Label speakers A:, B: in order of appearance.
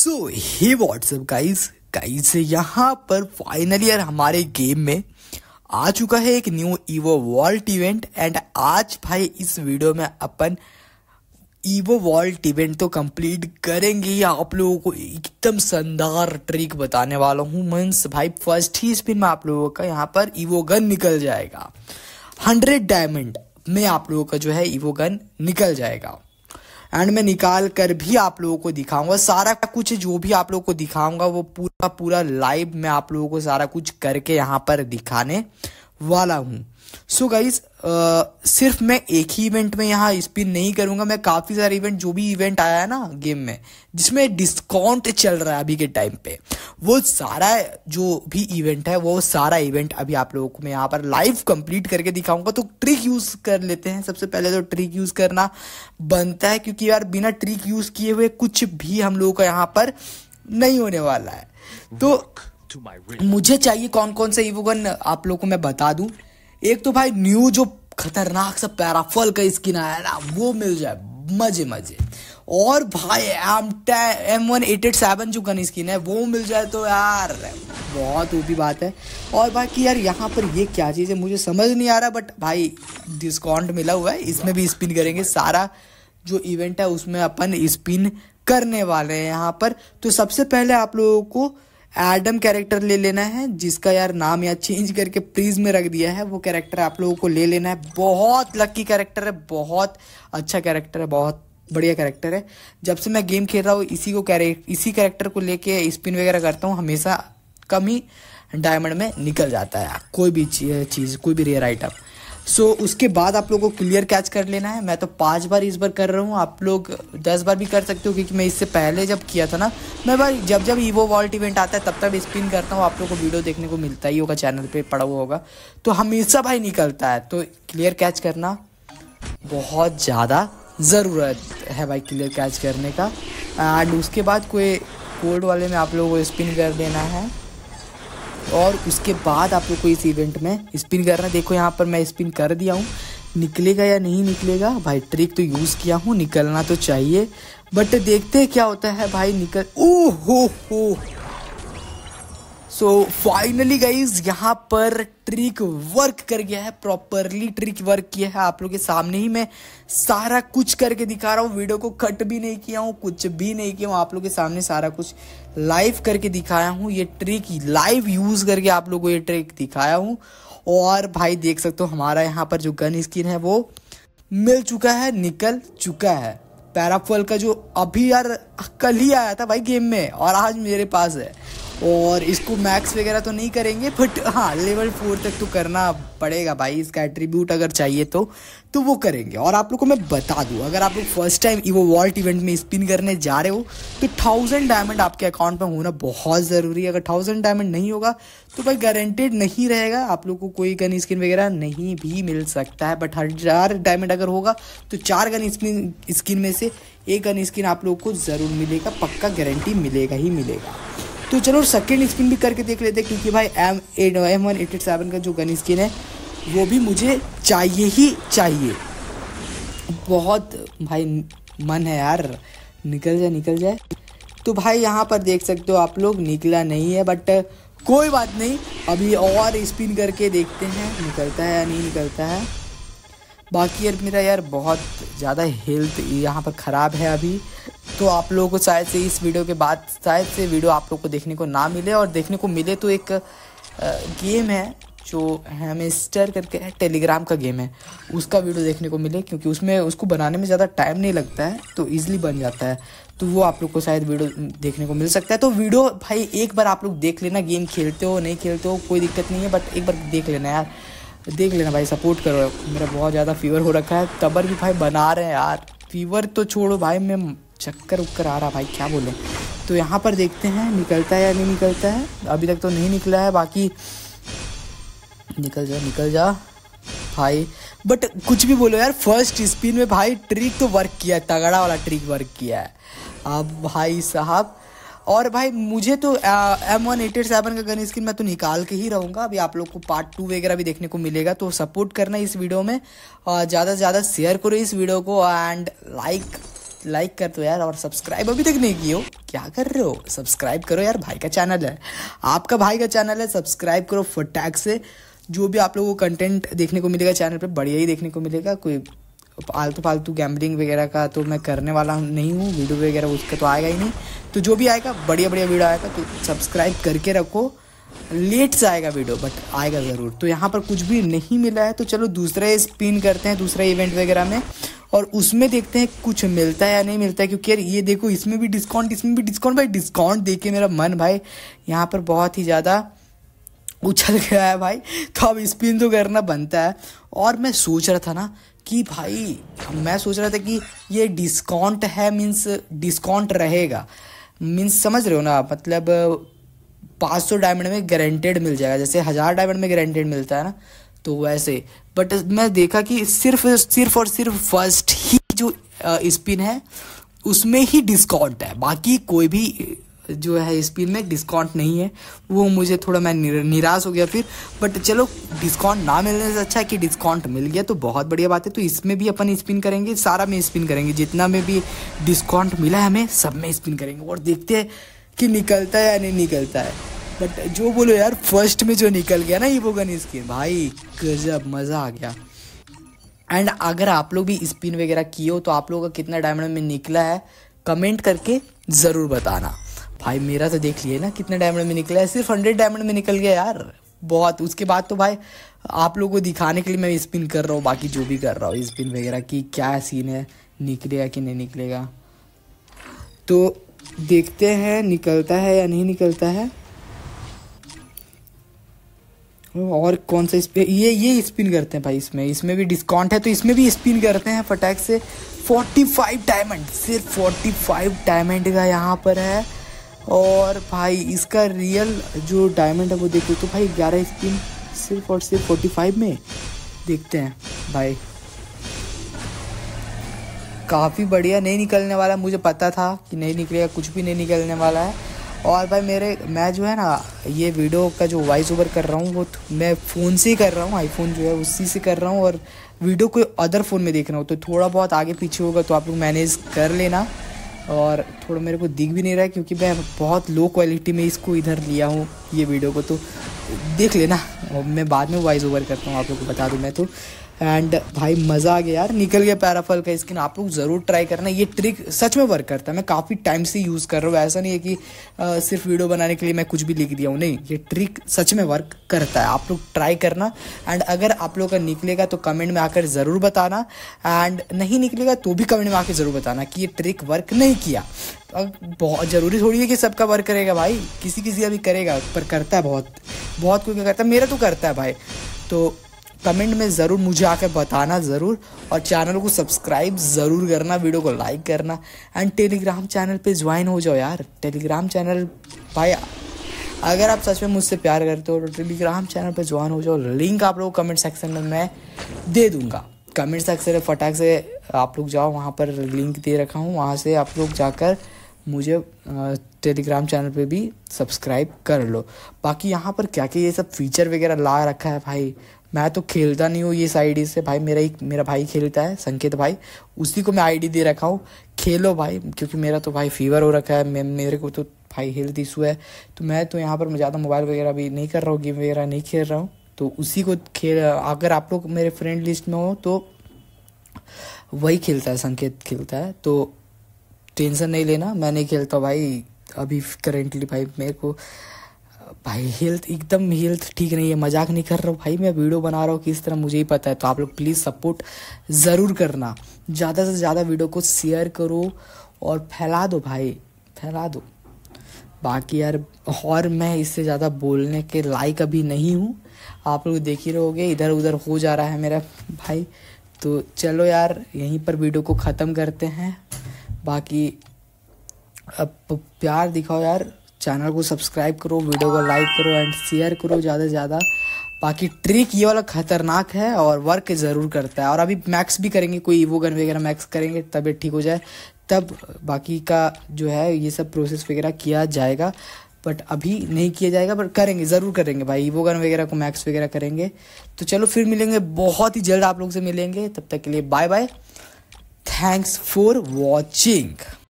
A: सो hey what's up guys guys यहाँ पर final year हमारे गेम में आ चुका है एक new Evo Vault event and आज भाई इस वीडियो में अपन ईवो वॉल्ट इवेंट तो कंप्लीट करेंगे ही आप लोगों को एकदम शानदार ट्रिक बताने वाला हूँ मीन्स भाई फर्स्ट ही स्पिन में आप लोगों का यहाँ पर ईवो गन निकल जाएगा हंड्रेड डायमंड में आप लोगों का जो है ईवो गन निकल जाएगा एंड मैं निकाल कर भी आप लोगों को दिखाऊंगा सारा कुछ जो भी आप लोगों को दिखाऊंगा वो पूरा पूरा लाइव मैं आप लोगों को सारा कुछ करके यहाँ पर दिखाने वाला हूँ सो so गाइज सिर्फ मैं एक ही इवेंट में यहाँ स्पिन नहीं करूँगा मैं काफ़ी सारे इवेंट जो भी इवेंट आया है ना गेम में जिसमें डिस्काउंट चल रहा है अभी के टाइम पे वो सारा जो भी इवेंट है वो सारा इवेंट अभी आप लोगों को मैं यहाँ पर लाइव कंप्लीट करके दिखाऊंगा तो ट्रिक यूज़ कर लेते हैं सबसे पहले तो ट्रिक यूज़ करना बनता है क्योंकि यार बिना ट्रिक यूज़ किए हुए कुछ भी हम लोगों का यहाँ पर नहीं होने वाला है तो मुझे चाहिए कौन कौन से गन आप लोगों को मैं बता दूं एक तो भाई न्यू जो खतरनाक सा पैराफल का स्किन आया ना वो मिल जाए मजे मजे और भाई M M one eight eight seven जो गन स्किन है वो मिल जाए तो यार बहुत ऊपी बात है और बाकी यार यहाँ पर ये क्या चीज़ है मुझे समझ नहीं आ रहा बट भाई डिस्काउंट मिला हुआ है इसमें भी स्पिन करेंगे सारा जो इवेंट है उसमें अपन स्पिन करने वाले हैं यहाँ पर तो सबसे पहले आप लोगों को एडम कैरेक्टर ले लेना है जिसका यार नाम यार चेंज करके प्रीज में रख दिया है वो कैरेक्टर आप लोगों को ले लेना है बहुत लक्की कैरेक्टर है बहुत अच्छा कैरेक्टर है बहुत बढ़िया कैरेक्टर है जब से मैं गेम खेल रहा हूँ इसी को कैरे इसी कैरेक्टर को लेके स्पिन वगैरह करता हूँ हमेशा कम ही डायमंड में निकल जाता है कोई भी चीज़ कोई भी रेयर आइटम सो so, उसके बाद आप लोगों को क्लियर कैच कर लेना है मैं तो पाँच बार इस बार कर रहा हूँ आप लोग दस बार भी कर सकते हो क्योंकि मैं इससे पहले जब किया था ना मैं भाई जब जब ईवो वॉल्ट इवेंट आता है तब तब स्पिन करता हूँ आप लोग को वीडियो देखने को मिलता ही होगा चैनल पर पड़ा हुआ होगा तो हमेशा भाई निकलता है तो क्लियर कैच करना बहुत ज़्यादा ज़रूरत है भाई क्लियर कैच करने का एंड उसके बाद कोई कोल्ड वाले में आप लोगों को स्पिन कर देना है और उसके बाद आप लोग को इस इवेंट में स्पिन करना देखो यहाँ पर मैं स्पिन कर दिया हूँ निकलेगा या नहीं निकलेगा भाई ट्रिक तो यूज़ किया हूँ निकलना तो चाहिए बट देखते हैं क्या होता है भाई निकल ओ हो हो सो फाइनली गाइज यहाँ पर ट्रिक वर्क कर गया है प्रॉपरली ट्रिक वर्क किया है आप लोग के सामने ही मैं सारा कुछ करके दिखा रहा हूँ वीडियो को कट भी नहीं किया हूँ कुछ भी नहीं किया हूँ आप लोगों के सामने सारा कुछ लाइव करके दिखाया हूँ ये ट्रिक लाइव यूज़ करके आप लोग को ये ट्रिक दिखाया हूँ और भाई देख सकते हो हमारा यहाँ पर जो गन स्किन है वो मिल चुका है निकल चुका है पैराफल का जो अभी यार कल ही आया था भाई गेम में और आज मेरे पास है और इसको मैक्स वगैरह तो नहीं करेंगे बट हाँ लेवल फोर तक तो करना पड़ेगा भाई इसका एट्रीब्यूट अगर चाहिए तो तो वो करेंगे और आप लोग को मैं बता दूँ अगर आप लोग फर्स्ट टाइम वो वॉल्ट इवेंट में स्पिन करने जा रहे हो तो थाउजेंड डायमंड आपके अकाउंट में होना बहुत ज़रूरी है अगर थाउजेंड डायमंड नहीं होगा तो भाई गारंटेड नहीं रहेगा आप लोग को कोई गन स्किन वगैरह नहीं भी मिल सकता है बट हज़ार डायमंड अगर होगा तो चार गन स्किन स्किन में से एक गन स्किन आप लोग को ज़रूर मिलेगा पक्का गारंटी मिलेगा ही मिलेगा तो चलो सेकेंड स्किन भी करके देख लेते हैं क्योंकि भाई M eight M one eight eight seven का जो गन स्किन है वो भी मुझे चाहिए ही चाहिए बहुत भाई मन है यार निकल जाए निकल जाए तो भाई यहाँ पर देख सकते हो आप लोग निकला नहीं है बट कोई बात नहीं अभी और स्पिन करके देखते हैं निकलता है या नहीं निकलता है बाकी यार मेरा यार बहुत ज़्यादा हेल्थ यहाँ पर ख़राब है अभी तो आप लोगों को शायद से इस वीडियो के बाद शायद से वीडियो आप लोग को देखने को ना मिले और देखने को मिले तो एक गेम है जो हेमेस्टर करके है टेलीग्राम का गेम है उसका वीडियो देखने को मिले क्योंकि उसमें उसको बनाने में ज़्यादा टाइम नहीं लगता है तो ईजिली बन जाता है तो वो आप लोग को शायद वीडियो देखने को मिल सकता है तो वीडियो भाई एक बार आप लोग देख लेना गेम खेलते हो नहीं खेलते हो कोई दिक्कत नहीं है बट एक बार देख लेना यार देख लेना भाई सपोर्ट करो मेरा बहुत ज़्यादा फीवर हो रखा है तबर भी भाई बना रहे हैं यार फीवर तो छोड़ो भाई मैं चक्कर उक्कर आ रहा भाई क्या बोलूँ तो यहाँ पर देखते हैं निकलता है या नहीं निकलता है अभी तक तो नहीं निकला है बाकी निकल जा निकल जा भाई बट कुछ भी बोलो यार फर्स्ट स्पिन में भाई ट्रिक तो वर्क किया है तगड़ा वाला ट्रिक वर्क किया है अब भाई साहब और भाई मुझे तो एम वन एटी सेवन का गन स्किन मैं तो निकाल के ही रहूँगा अभी आप लोग को पार्ट टू वगैरह भी देखने को मिलेगा तो सपोर्ट करना इस वीडियो में और ज़्यादा से ज़्यादा शेयर करो इस वीडियो को एंड लाइक लाइक कर दो यार और सब्सक्राइब अभी तक नहीं किया हो क्या कर रहे हो सब्सक्राइब करो यार भाई का चैनल है आपका भाई का चैनल है सब्सक्राइब करो फटैक से जो भी आप लोगों को कंटेंट देखने को मिलेगा चैनल पे बढ़िया ही देखने को मिलेगा कोई आलतू फालतू गैम्बलिंग वगैरह का तो मैं करने वाला नहीं हूँ वीडियो वगैरह उसका तो आएगा ही नहीं तो जो भी आएगा बढ़िया बढ़िया वीडियो आएगा तो सब्सक्राइब करके रखो लेट से आएगा वीडियो बट आएगा ज़रूर तो यहाँ पर कुछ भी नहीं मिला है तो चलो दूसरा स्पिन करते हैं दूसरा इवेंट वगैरह में और उसमें देखते हैं कुछ मिलता है या नहीं मिलता है क्योंकि यार ये देखो इसमें भी डिस्काउंट इसमें भी डिस्काउंट भाई डिस्काउंट दे के मेरा मन भाई यहाँ पर बहुत ही ज़्यादा उछल गया है भाई तो अब स्पिन तो करना बनता है और मैं सोच रहा था ना कि भाई मैं सोच रहा था कि ये डिस्काउंट है मीन्स डिस्काउंट रहेगा मीन्स समझ रहे हो ना मतलब पाँच सौ डायमंड में गारंटेड मिल जाएगा जैसे हज़ार डायमंड में गारंटेड मिलता है ना तो वैसे बट मैं देखा कि सिर्फ सिर्फ और सिर्फ फर्स्ट ही जो स्पिन है उसमें ही डिस्काउंट है बाकी कोई भी जो है इस में डिस्काउंट नहीं है वो मुझे थोड़ा मैं निराश हो गया फिर बट चलो डिस्काउंट ना मिलने से अच्छा है कि डिस्काउंट मिल गया तो बहुत बढ़िया बात है तो इसमें भी अपन स्पिन करेंगे सारा में स्पिन करेंगे जितना में भी डिस्काउंट मिला है हमें सब में स्पिन करेंगे और देखते हैं कि निकलता है या नहीं निकलता है बट जो बोलो यार फर्स्ट में जो निकल गया ना ये वो गन स्किन भाई गजब मज़ा आ गया एंड अगर आप लोग भी स्पिन वगैरह किए हो तो आप लोगों का कितना डायमंड में निकला है कमेंट करके ज़रूर बताना भाई मेरा तो देख लिए ना कितने डायमंड में निकला है सिर्फ हंड्रेड डायमंड में निकल गया यार बहुत उसके बाद तो भाई आप लोगों को दिखाने के लिए मैं स्पिन कर रहा हूँ बाकी जो भी कर रहा हूँ स्पिन वगैरह कि क्या सीन है निकलेगा कि नहीं निकलेगा तो देखते हैं निकलता है या नहीं निकलता है और कौन सा स्पिन ये ये स्पिन करते हैं भाई इसमें इसमें भी डिस्काउंट है तो इसमें भी स्पिन करते हैं फटैक से 45 डायमंड सिर्फ 45 डायमंड का यहाँ पर है और भाई इसका रियल जो डायमंड है वो देखो तो भाई ग्यारह स्किन सिर्फ और सिर्फ फोर्टी फाइव में देखते हैं भाई काफ़ी बढ़िया नहीं निकलने वाला मुझे पता था कि नहीं निकलेगा कुछ भी नहीं निकलने वाला है और भाई मेरे मैं जो है ना ये वीडियो का जो वॉइस ओवर कर रहा हूँ वो तो मैं फ़ोन से ही कर रहा हूँ आईफोन जो है उसी से कर रहा हूँ और वीडियो कोई अदर फ़ोन में देख रहा हूँ तो थोड़ा बहुत आगे पीछे होगा तो आप लोग मैनेज कर लेना और थोड़ा मेरे को दिख भी नहीं रहा है क्योंकि मैं बहुत लो क्वालिटी में इसको इधर लिया हूँ ये वीडियो को तो देख लेना मैं बाद में वॉइस ओवर करता हूँ आप लोग को बता दूँ मैं तो एंड भाई मज़ा आ गया यार निकल गया पैराफल का स्किन आप लोग ज़रूर ट्राई करना ये ट्रिक सच में वर्क करता है मैं काफ़ी टाइम से यूज़ कर रहा हूँ ऐसा नहीं है कि आ, सिर्फ वीडियो बनाने के लिए मैं कुछ भी लिख दिया हूँ नहीं ये ट्रिक सच में वर्क करता है आप लोग ट्राई करना एंड अगर आप लोग का निकलेगा तो कमेंट में आकर ज़रूर बताना एंड नहीं निकलेगा तो भी कमेंट में आकर ज़रूर बताना कि ये ट्रिक वर्क नहीं किया अब बहुत ज़रूरी थोड़ी है कि सबका वर्क करेगा भाई किसी किसी का भी करेगा पर करता है बहुत बहुत कोई क्या करता है मेरा तो करता है भाई तो कमेंट में ज़रूर मुझे आके बताना ज़रूर और चैनल को सब्सक्राइब ज़रूर करना वीडियो को लाइक करना एंड टेलीग्राम चैनल पे ज्वाइन हो जाओ यार टेलीग्राम चैनल भाई अगर आप सच में मुझसे प्यार करते हो तो टेलीग्राम चैनल पे ज्वाइन हो जाओ लिंक आप लोग कमेंट सेक्शन में मैं दे दूँगा कमेंट सेक्शन में फटाक से आप लोग जाओ वहाँ पर लिंक दे रखा हूँ वहाँ से आप लोग जाकर मुझे टेलीग्राम चैनल पे भी सब्सक्राइब कर लो बाकी यहाँ पर क्या क्या ये सब फीचर वगैरह ला रखा है भाई मैं तो खेलता नहीं हूँ इस आईडी से भाई मेरा एक मेरा भाई खेलता है संकेत भाई उसी को मैं आईडी दे रखा हूँ खेलो भाई क्योंकि मेरा तो भाई फीवर हो रखा है मे, मेरे को तो भाई हेल्थ इशू है तो मैं तो यहाँ पर ज़्यादा मोबाइल वगैरह भी नहीं कर रहा हूँ गेम वगैरह नहीं खेल रहा हूँ तो उसी को खेल अगर आप लोग मेरे फ्रेंड लिस्ट में हो तो वही खेलता है संकेत खेलता है तो टेंशन नहीं लेना मैं नहीं खेलता भाई अभी करेंटली भाई मेरे को भाई हेल्थ एकदम हेल्थ ठीक नहीं है मजाक नहीं कर रहा हूँ भाई मैं वीडियो बना रहा हूँ किस तरह मुझे ही पता है तो आप लोग प्लीज़ सपोर्ट ज़रूर करना ज़्यादा से ज़्यादा वीडियो को शेयर करो और फैला दो भाई फैला दो बाकी यार और मैं इससे ज़्यादा बोलने के लायक अभी नहीं हूँ आप लोग देख ही रहोगे इधर उधर हो जा रहा है मेरा भाई तो चलो यार यहीं पर वीडियो को ख़त्म करते हैं बाकी अब प्यार दिखाओ यार चैनल को सब्सक्राइब करो वीडियो को लाइक करो एंड शेयर करो ज़्यादा से ज़्यादा बाकी ट्रिक ये वाला खतरनाक है और वर्क ज़रूर करता है और अभी मैक्स भी करेंगे कोई ईवो गन वगैरह मैक्स करेंगे ये ठीक हो जाए तब बाकी का जो है ये सब प्रोसेस वगैरह किया जाएगा बट अभी नहीं किया जाएगा बट करेंगे ज़रूर करेंगे भाई ईवो गन वगैरह को मैक्स वगैरह करेंगे तो चलो फिर मिलेंगे बहुत ही जल्द आप लोग से मिलेंगे तब तक के लिए bye bye thanks for watching